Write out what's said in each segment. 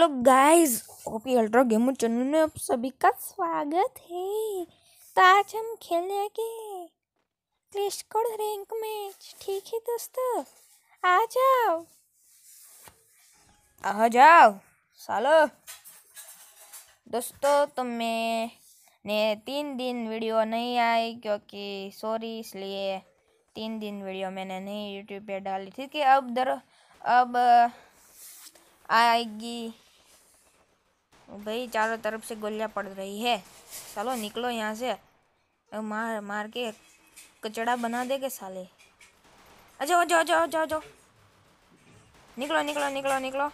hello guys OP ultra gamer channel में आप सभी का स्वागत है तो आज हम खेलेंगे क्लिश कोड रैंक मैच ठीक है दोस्तों आ जाओ आ जाओ सालो दोस्तों तो मैं ने तीन दिन वीडियो नहीं आई क्योंकि सॉरी इसलिए तीन दिन वीडियो मैंने नहीं यूट्यूब पे डाली ठीक है अब दर अब आएगी भाई चारों तरफ से गोलियां पड़ रही है चलो निकलो यहाँ से मार मार के कचड़ा बना दे के साले अच्छा जाओ जाओ जाओ जाओ निकलो निकलो निकलो निकलो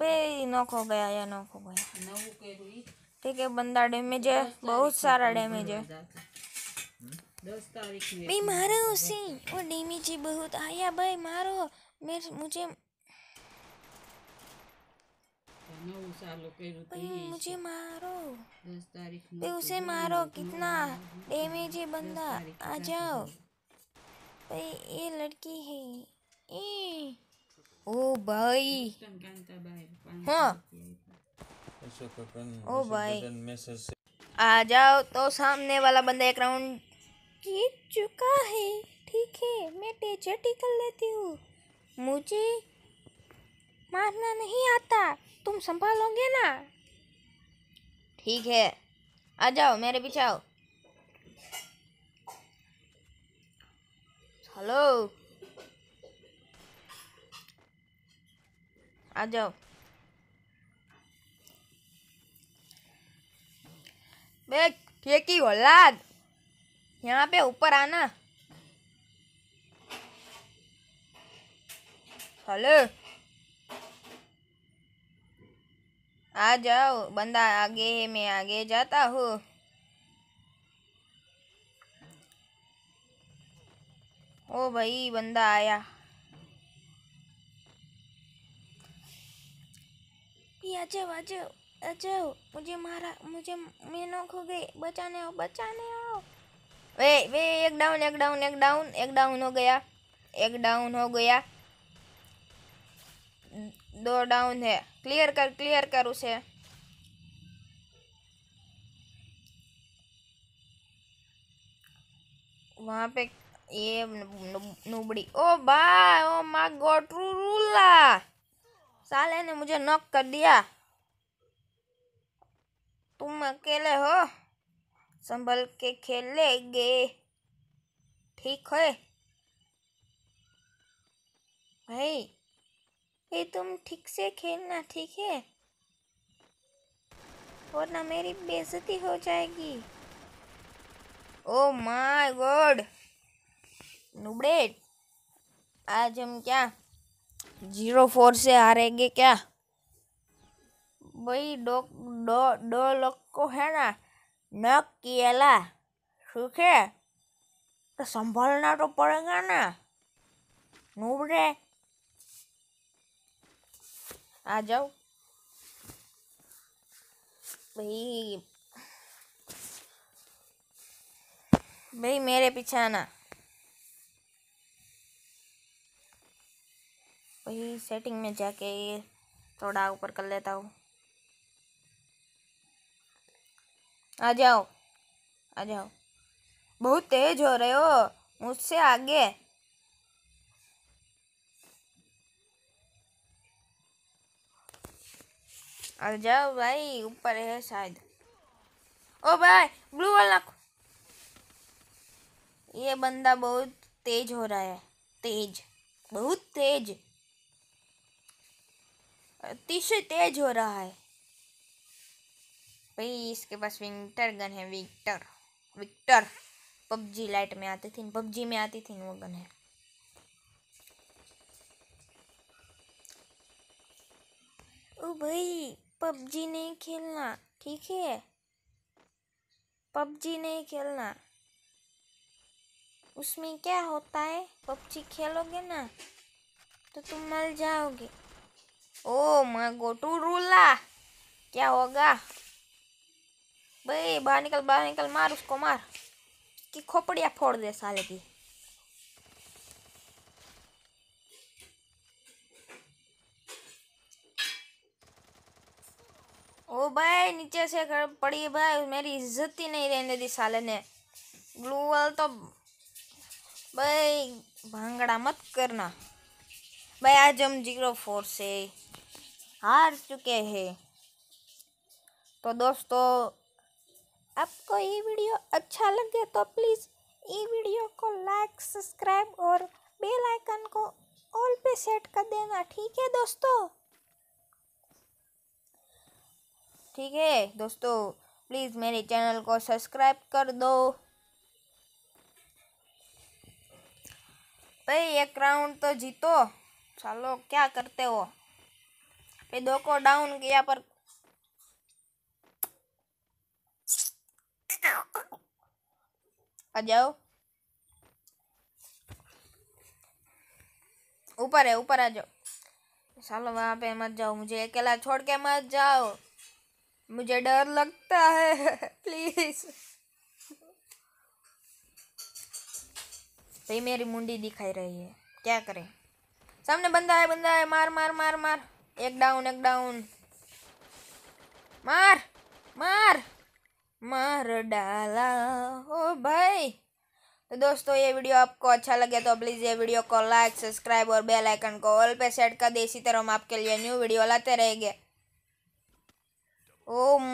भाई नॉक हो गया या नॉक हो गया ठीक है बंदा डैमेज है बहुत सारा डैमेज है भाई मारो उसे वो डैमेज बहुत आया भाई मारो मेरे मुझे मुझे मारो दस पे तो उसे मारो कितना डेमेज है बंदा आ जाओ पे ये लड़की है ए ओ भाई हाँ ओ भाई आ जाओ तो सामने वाला बंदा एक राउंड जीत चुका है ठीक है मैं टेजर टिकल लेती हूँ मुझे मारना नहीं आता तुम संभालोगे ना ठीक है आ जाओ मेरे पीछे आओ हेलो आ जाओ बे ठेकी औलाद यहाँ पे ऊपर आना हेलो आ जाओ बंदा आगे है मैं आगे जाता हूँ ओ भाई बंदा आया आ जाओ आ जाओ आ जाओ मुझे मारा मुझे मेहनत खो गई बचाने आओ बचाने आओ वे वे एक डाउन एक डाउन एक डाउन एक डाउन हो गया एक डाउन हो गया दो डाउन है क्लियर कर क्लियर कर उसे वहां पे ये नुबड़ी ओ बाय ओ माय गॉड रूला साले ने मुझे नॉक कर दिया तुम अकेले हो संभल के खेलेंगे ठीक है भाई ये तुम ठीक से खेलना ठीक है और ना मेरी बेजती हो जाएगी ओ माय गॉड नुबड़ेट आज हम क्या जीरो फोर से हारेंगे क्या भाई दो दो दो लोग को है ना नक कियाला ठीक है तो संभालना तो पड़ेगा ना नुबड़े आ जाओ भाई भाई मेरे पीछे आना वही सेटिंग में जाके थोड़ा ऊपर कर लेता हूँ आ जाओ आ जाओ बहुत तेज हो रहे हो मुझसे आगे आ जाओ भाई ऊपर है शायद ओ भाई ब्लू वाला ये बंदा बहुत तेज हो रहा है तेज बहुत तेज अतिशय तेज हो रहा है भाई इसके पास विंटर गन है विक्टर विक्टर पबजी लाइट में आती थी पबजी में आती थी वो गन है ओ भाई पबजी नहीं खेलना ठीक है पबजी नहीं खेलना उसमें क्या होता है पबजी खेलोगे ना तो तुम मर जाओगे ओ मैं गोटू रूला क्या होगा भाई बाहर निकल बाहर निकल मार उसको मार की खोपड़ियाँ फोड़ दे साले की भाई नीचे से कर पड़ी भाई मेरी इज्जत ही नहीं रहने दी साले ने ग्लू वाल तो भाई भांगड़ा मत करना भाई आज हम जीरो फोर से हार चुके हैं तो दोस्तों आपको ये वीडियो अच्छा लगे तो प्लीज़ ये वीडियो को लाइक सब्सक्राइब और बेल आइकन को ऑल पे सेट कर देना ठीक है दोस्तों ठीक है दोस्तों प्लीज़ मेरे चैनल को सब्सक्राइब कर दो भाई एक राउंड तो जीतो चलो क्या करते हो भाई दो को डाउन किया पर आ जाओ ऊपर है ऊपर आ जाओ चलो वहां पे मत जाओ मुझे अकेला छोड़ के मत जाओ मुझे डर लगता है प्लीज भाई मेरी मुंडी दिखाई रही है क्या करें सामने बंदा है बंदा है मार मार मार मार एक डाउन एक डाउन मार मार मार डाला ओ भाई तो दोस्तों ये वीडियो आपको अच्छा लगे तो प्लीज़ ये वीडियो को लाइक सब्सक्राइब और बेल आइकन को ऑल पे सेट कर दे इसी तरह हम आपके लिए न्यू वीडियो लाते रहेंगे ou